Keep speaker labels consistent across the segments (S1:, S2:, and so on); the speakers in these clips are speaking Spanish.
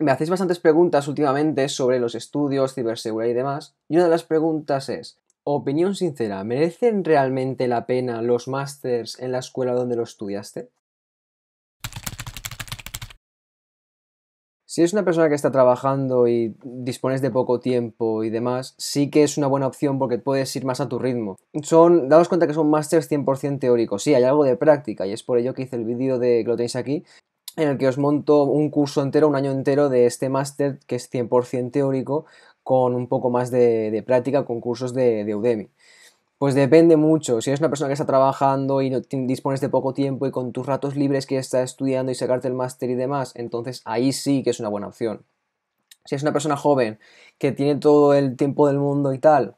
S1: me hacéis bastantes preguntas últimamente sobre los estudios, ciberseguridad y demás, y una de las preguntas es, opinión sincera, ¿merecen realmente la pena los másters en la escuela donde lo estudiaste? Si eres una persona que está trabajando y dispones de poco tiempo y demás, sí que es una buena opción porque puedes ir más a tu ritmo. Son, daos cuenta que son másters 100% teóricos. Sí, hay algo de práctica y es por ello que hice el vídeo de que lo tenéis aquí, en el que os monto un curso entero, un año entero de este máster que es 100% teórico con un poco más de, práctica, con cursos de, de, Udemy. Pues depende mucho, si eres una persona que está trabajando y no, dispones de poco tiempo y con tus ratos libres que estás estudiando y sacarte el máster y demás, entonces ahí sí que es una buena opción. Si es una persona joven que tiene todo el tiempo del mundo y tal,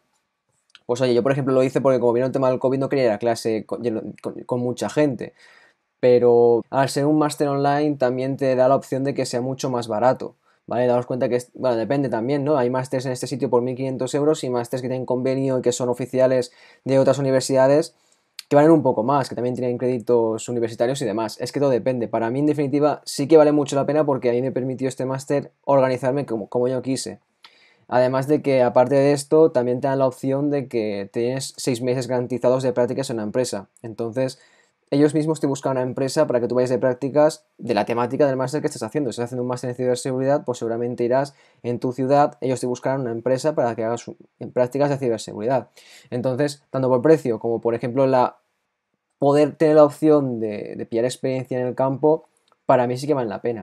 S1: pues oye, yo por ejemplo lo hice porque como vino el tema del COVID no quería ir a clase con mucha gente pero al ser un máster online también te da la opción de que sea mucho más barato. ¿Vale? Daos cuenta que, bueno, depende también, ¿no? Hay másteres en este sitio por 1.500 euros y másteres que tienen convenio y que son oficiales de otras universidades que valen un poco más, que también tienen créditos universitarios y demás. Es que todo depende. Para mí, en definitiva, sí que vale mucho la pena porque a mí me permitió este máster organizarme como, como yo quise. Además de que, aparte de esto, también te dan la opción de que tienes seis meses garantizados de prácticas en la empresa. Entonces, ellos mismos te buscan una empresa para que tú vayas de prácticas de la temática del máster que estás haciendo. Si estás haciendo un máster en ciberseguridad, pues seguramente irás en tu ciudad, ellos te buscarán una empresa para que hagas prácticas de ciberseguridad. Entonces, tanto por precio como por ejemplo la poder tener la opción de, de pillar experiencia en el campo, para mí sí que vale la pena.